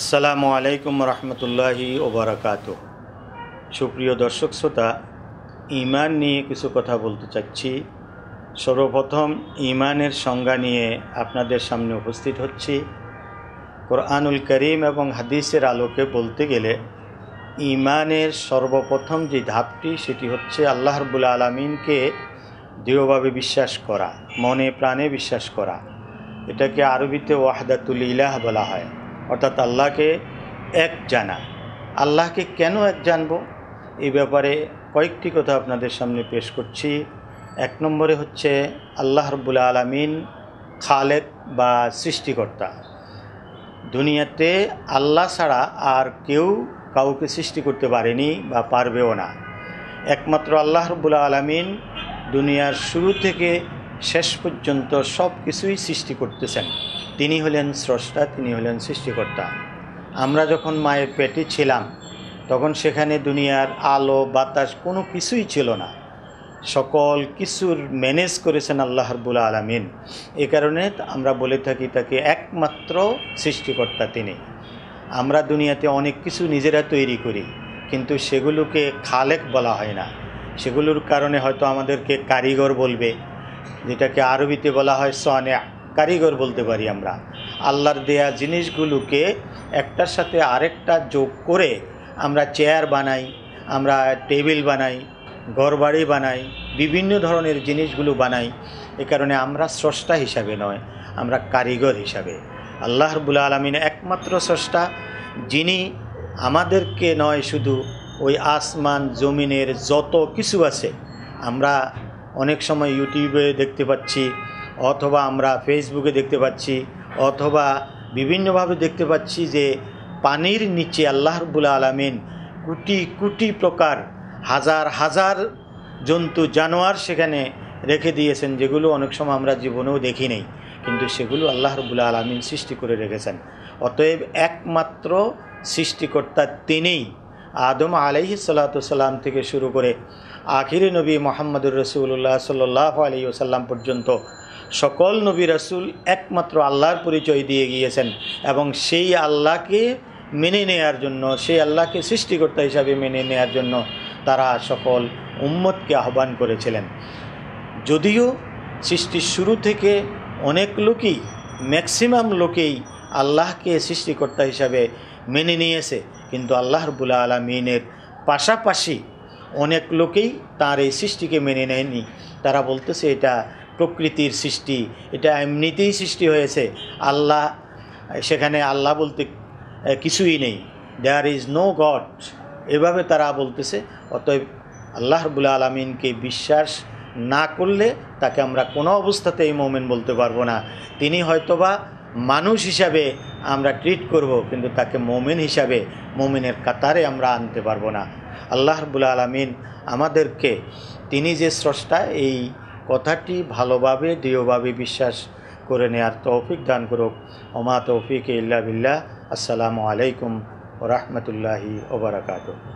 আসসালামু আলাইকুম রহমতুল্লাহি ওবরাকাত সুপ্রিয় দর্শক শ্রোতা ইমান নিয়ে কিছু কথা বলতে চাচ্ছি সর্বপ্রথম ইমানের সংজ্ঞা নিয়ে আপনাদের সামনে উপস্থিত হচ্ছি কোরআনুল করিম এবং হাদিসের আলোকে বলতে গেলে ইমানের সর্বপ্রথম যে ধাপটি সেটি হচ্ছে আল্লাহ রবুল আলমিনকে দৃঢ়ভাবে বিশ্বাস করা মনে প্রাণে বিশ্বাস করা এটাকে আরবিতে ওয়াহদাতুল ইলাহ বলা হয় অর্থাৎ আল্লাহকে এক জানা আল্লাহকে কেন এক জানব এই ব্যাপারে কয়েকটি কথা আপনাদের সামনে পেশ করছি এক নম্বরে হচ্ছে আল্লাহ রব্বুল আলমিন খালেক বা সৃষ্টিকর্তা দুনিয়াতে আল্লাহ ছাড়া আর কেউ কাউকে সৃষ্টি করতে পারেনি বা পারবেও না একমাত্র আল্লাহ রব্বুল আলমিন দুনিয়ার শুরু থেকে শেষ পর্যন্ত সব কিছুই সৃষ্টি করতেছেন তিনি হলেন স্রষ্টা তিনি হলেন সৃষ্টিকর্তা আমরা যখন মায়ের পেটে ছিলাম তখন সেখানে দুনিয়ার আলো বাতাস কোনো কিছুই ছিল না সকল কিছুর ম্যানেজ করেছেন আল্লাহ রবুল আলমিন এ কারণে আমরা বলে থাকি তাকে একমাত্র সৃষ্টিকর্তা তিনি আমরা দুনিয়াতে অনেক কিছু নিজেরা তৈরি করি কিন্তু সেগুলোকে খালেক বলা হয় না সেগুলোর কারণে হয়তো আমাদেরকে কারিগর বলবে যেটাকে আরবিতে বলা হয় সনে কারিগর বলতে পারি আমরা আল্লাহর দেয়া জিনিসগুলোকে একটার সাথে আরেকটা যোগ করে আমরা চেয়ার বানাই আমরা টেবিল বানাই ঘরবাড়ি বানাই বিভিন্ন ধরনের জিনিসগুলো বানাই এ কারণে আমরা স্রষ্টা হিসাবে নয় আমরা কারিগর হিসাবে আল্লাহ রবুল আলমিন একমাত্র স্রষ্টা যিনি আমাদেরকে নয় শুধু ওই আসমান জমিনের যত কিছু আছে আমরা অনেক সময় ইউটিউবে দেখতে পাচ্ছি অথবা আমরা ফেসবুকে দেখতে পাচ্ছি অথবা বিভিন্নভাবে দেখতে পাচ্ছি যে পানির নিচে আল্লাহ রবুল্লা আলমিন কুটি কুটি প্রকার হাজার হাজার জন্তু জানোয়ার সেখানে রেখে দিয়েছেন যেগুলো অনেক সময় আমরা জীবনেও দেখি নেই কিন্তু সেগুলো আল্লাহ রবুল্লা আলমিন সৃষ্টি করে রেখেছেন অতএব একমাত্র সৃষ্টিকর্তা তিনিই আদম আলাইহি থেকে শুরু করে আখিরি নবী মোহাম্মদুর রসুল্লাহ সাল্লাহ আলী ওসাল্লাম পর্যন্ত সকল নবী রসুল একমাত্র আল্লাহর পরিচয় দিয়ে গিয়েছেন এবং সেই আল্লাহকে মেনে নেয়ার জন্য সেই আল্লাহকে সৃষ্টিকর্তা হিসাবে মেনে নেয়ার জন্য তারা সকল উম্মতকে আহ্বান করেছিলেন যদিও সৃষ্টির শুরু থেকে অনেক লোকই ম্যাক্সিমাম লোকেই আল্লাহকে সৃষ্টিকর্তা হিসাবে মেনে নিয়েছে কিন্তু আল্লাহ রবুল্লা আলমিনের পাশাপাশি অনেক লোকেই তার এই সৃষ্টিকে মেনে নেয়নি তারা বলতেছে এটা প্রকৃতির সৃষ্টি এটা এমনিতেই সৃষ্টি হয়েছে আল্লাহ সেখানে আল্লাহ বলতে কিছুই নেই দেয়ার ইজ নো গড এভাবে তারা বলতেছে অতএব আল্লাহ রবুল্লা আলমিনকে বিশ্বাস না করলে তাকে আমরা কোনো অবস্থাতেই মোমেন বলতে পারবো না তিনি হয়তোবা মানুষ হিসাবে আমরা ট্রিট করব কিন্তু তাকে মমিন হিসাবে মমিনের কাতারে আমরা আনতে পারবো না আল্লাহ রবুল আলমিন আমাদেরকে তিনি যে স্রষ্টা এই কথাটি ভালোভাবে দৃঢ়ভাবে বিশ্বাস করে নেয়ার তৌফিক দান করুক ওমা তৌফিক ইল্লা বিল্লাহ আসসালামু আলাইকুম ও রহমতুল্লাহি ওবরাকাতু